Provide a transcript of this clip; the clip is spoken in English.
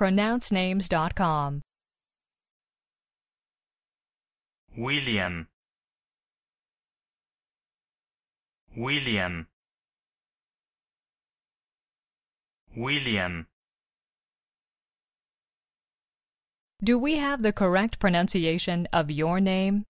pronouncenames.com. William William William Do we have the correct pronunciation of your name?